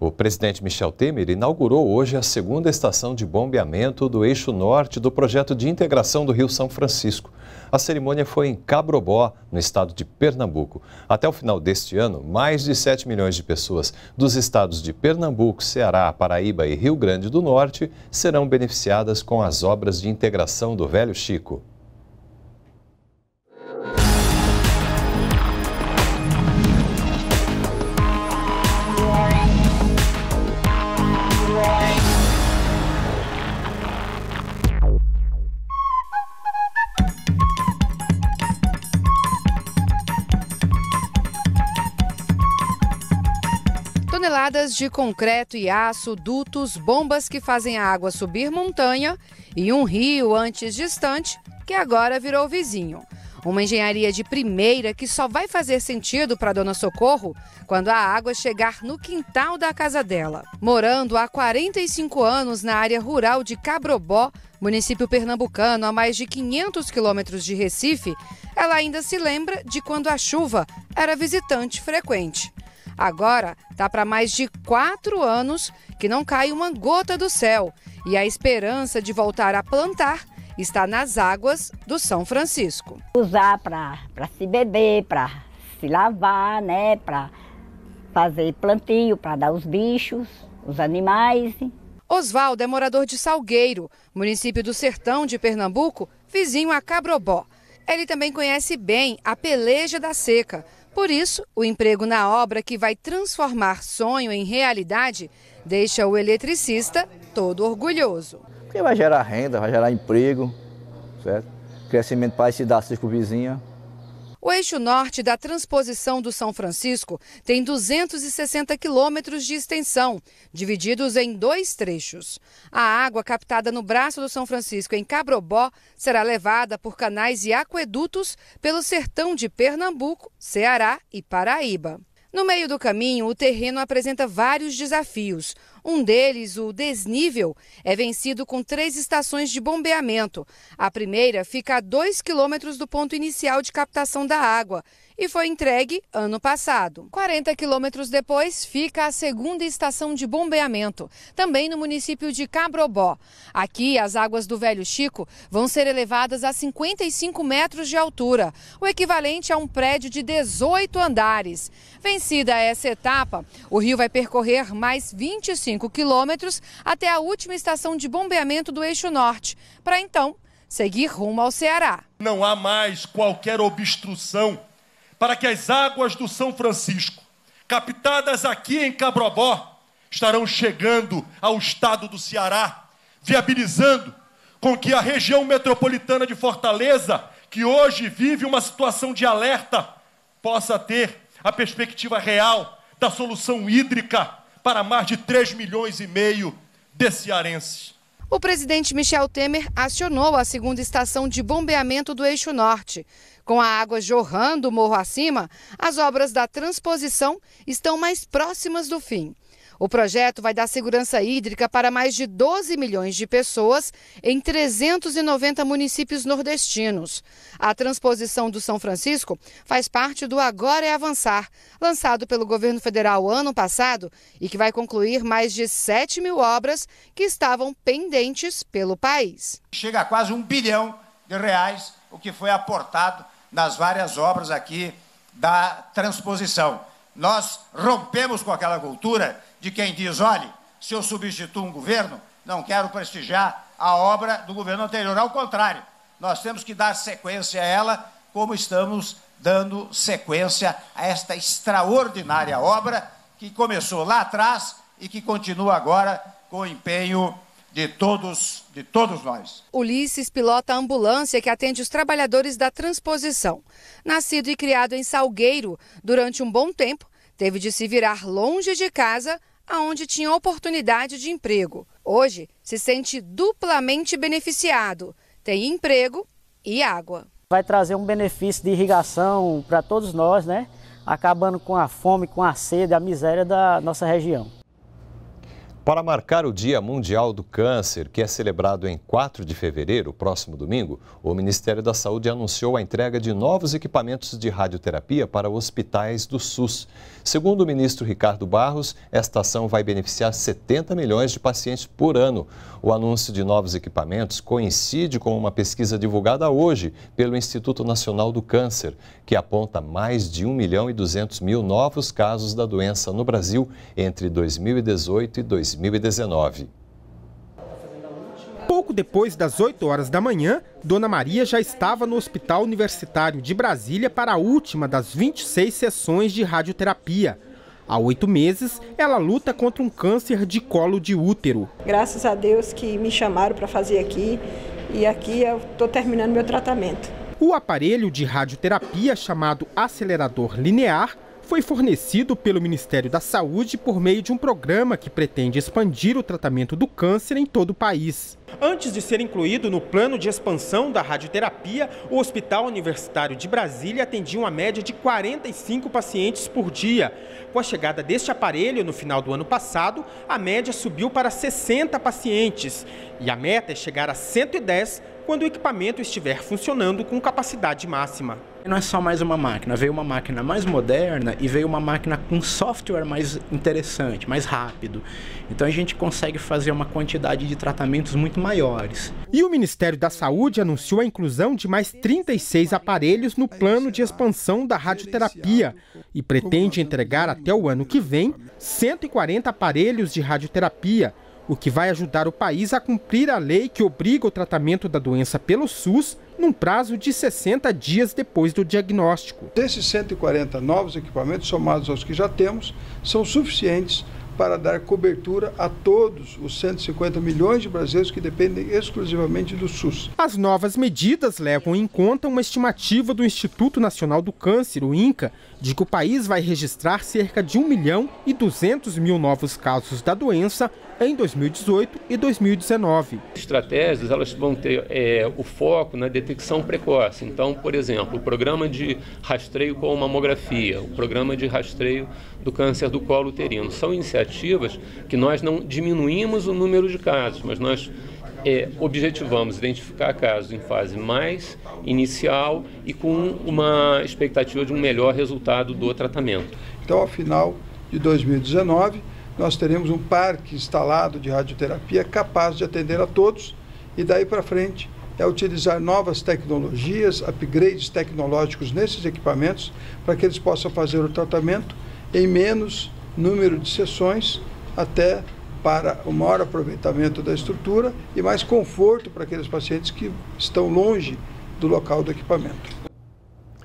O presidente Michel Temer inaugurou hoje a segunda estação de bombeamento do eixo norte do projeto de integração do Rio São Francisco. A cerimônia foi em Cabrobó, no estado de Pernambuco. Até o final deste ano, mais de 7 milhões de pessoas dos estados de Pernambuco, Ceará, Paraíba e Rio Grande do Norte serão beneficiadas com as obras de integração do Velho Chico. de concreto e aço, dutos, bombas que fazem a água subir montanha e um rio antes distante que agora virou vizinho. Uma engenharia de primeira que só vai fazer sentido para Dona Socorro quando a água chegar no quintal da casa dela. Morando há 45 anos na área rural de Cabrobó, município pernambucano a mais de 500 quilômetros de Recife, ela ainda se lembra de quando a chuva era visitante frequente. Agora tá para mais de quatro anos que não cai uma gota do céu e a esperança de voltar a plantar está nas águas do São Francisco. Usar para se beber, para se lavar, né? Para fazer plantio, para dar os bichos, os animais. Oswaldo é morador de Salgueiro, município do sertão de Pernambuco, vizinho a Cabrobó. Ele também conhece bem a peleja da seca, por isso, o emprego na obra que vai transformar sonho em realidade deixa o eletricista todo orgulhoso. Porque vai gerar renda, vai gerar emprego, certo? Crescimento para com o vizinho. O eixo norte da transposição do São Francisco tem 260 quilômetros de extensão, divididos em dois trechos. A água captada no braço do São Francisco, em Cabrobó, será levada por canais e aquedutos pelo sertão de Pernambuco, Ceará e Paraíba. No meio do caminho, o terreno apresenta vários desafios. Um deles, o desnível, é vencido com três estações de bombeamento. A primeira fica a 2 quilômetros do ponto inicial de captação da água e foi entregue ano passado. 40 quilômetros depois fica a segunda estação de bombeamento, também no município de Cabrobó. Aqui, as águas do Velho Chico vão ser elevadas a 55 metros de altura, o equivalente a um prédio de 18 andares. Vencida essa etapa, o rio vai percorrer mais 25 5 quilômetros até a última estação de bombeamento do Eixo Norte, para então seguir rumo ao Ceará. Não há mais qualquer obstrução para que as águas do São Francisco, captadas aqui em Cabrobó, estarão chegando ao estado do Ceará, viabilizando com que a região metropolitana de Fortaleza, que hoje vive uma situação de alerta, possa ter a perspectiva real da solução hídrica para mais de 3 milhões e meio de cearenses. O presidente Michel Temer acionou a segunda estação de bombeamento do Eixo Norte. Com a água jorrando morro acima, as obras da transposição estão mais próximas do fim. O projeto vai dar segurança hídrica para mais de 12 milhões de pessoas em 390 municípios nordestinos. A transposição do São Francisco faz parte do Agora é Avançar, lançado pelo governo federal ano passado e que vai concluir mais de 7 mil obras que estavam pendentes pelo país. Chega a quase um bilhão de reais o que foi aportado nas várias obras aqui da transposição. Nós rompemos com aquela cultura de quem diz: olhe, se eu substituo um governo, não quero prestigiar a obra do governo anterior. Ao contrário, nós temos que dar sequência a ela, como estamos dando sequência a esta extraordinária obra que começou lá atrás e que continua agora com empenho de todos, de todos nós. Ulisses pilota a ambulância que atende os trabalhadores da transposição. Nascido e criado em Salgueiro, durante um bom tempo, teve de se virar longe de casa, aonde tinha oportunidade de emprego. Hoje, se sente duplamente beneficiado. Tem emprego e água. Vai trazer um benefício de irrigação para todos nós, né? Acabando com a fome, com a sede, a miséria da nossa região. Para marcar o Dia Mundial do Câncer, que é celebrado em 4 de fevereiro, próximo domingo, o Ministério da Saúde anunciou a entrega de novos equipamentos de radioterapia para hospitais do SUS. Segundo o ministro Ricardo Barros, esta ação vai beneficiar 70 milhões de pacientes por ano. O anúncio de novos equipamentos coincide com uma pesquisa divulgada hoje pelo Instituto Nacional do Câncer, que aponta mais de 1 milhão e 200 mil novos casos da doença no Brasil entre 2018 e 2020. 2019. Pouco depois das 8 horas da manhã, Dona Maria já estava no Hospital Universitário de Brasília para a última das 26 sessões de radioterapia. Há oito meses, ela luta contra um câncer de colo de útero. Graças a Deus que me chamaram para fazer aqui e aqui eu estou terminando meu tratamento. O aparelho de radioterapia, chamado acelerador linear, foi fornecido pelo Ministério da Saúde por meio de um programa que pretende expandir o tratamento do câncer em todo o país. Antes de ser incluído no plano de expansão da radioterapia, o Hospital Universitário de Brasília atendia uma média de 45 pacientes por dia. Com a chegada deste aparelho no final do ano passado, a média subiu para 60 pacientes. E a meta é chegar a 110 quando o equipamento estiver funcionando com capacidade máxima não é só mais uma máquina, veio uma máquina mais moderna e veio uma máquina com software mais interessante, mais rápido. Então a gente consegue fazer uma quantidade de tratamentos muito maiores. E o Ministério da Saúde anunciou a inclusão de mais 36 aparelhos no plano de expansão da radioterapia e pretende entregar até o ano que vem 140 aparelhos de radioterapia o que vai ajudar o país a cumprir a lei que obriga o tratamento da doença pelo SUS num prazo de 60 dias depois do diagnóstico. Desses 140 novos equipamentos, somados aos que já temos, são suficientes para dar cobertura a todos os 150 milhões de brasileiros que dependem exclusivamente do SUS. As novas medidas levam em conta uma estimativa do Instituto Nacional do Câncer, o INCA, de que o país vai registrar cerca de 1 milhão e 200 mil novos casos da doença em 2018 e 2019. Estratégias elas vão ter é, o foco na detecção precoce. Então, por exemplo, o programa de rastreio com mamografia, o programa de rastreio do câncer do colo uterino, são iniciativas que nós não diminuímos o número de casos, mas nós é, objetivamos identificar casos em fase mais inicial e com uma expectativa de um melhor resultado do tratamento. Então, ao final de 2019, nós teremos um parque instalado de radioterapia capaz de atender a todos e daí para frente é utilizar novas tecnologias, upgrades tecnológicos nesses equipamentos para que eles possam fazer o tratamento em menos número de sessões até para o maior aproveitamento da estrutura e mais conforto para aqueles pacientes que estão longe do local do equipamento.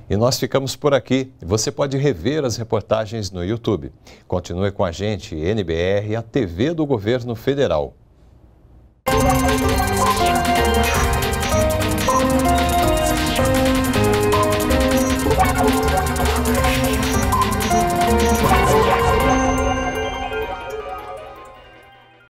E nós ficamos por aqui. Você pode rever as reportagens no YouTube. Continue com a gente, NBR, a TV do Governo Federal.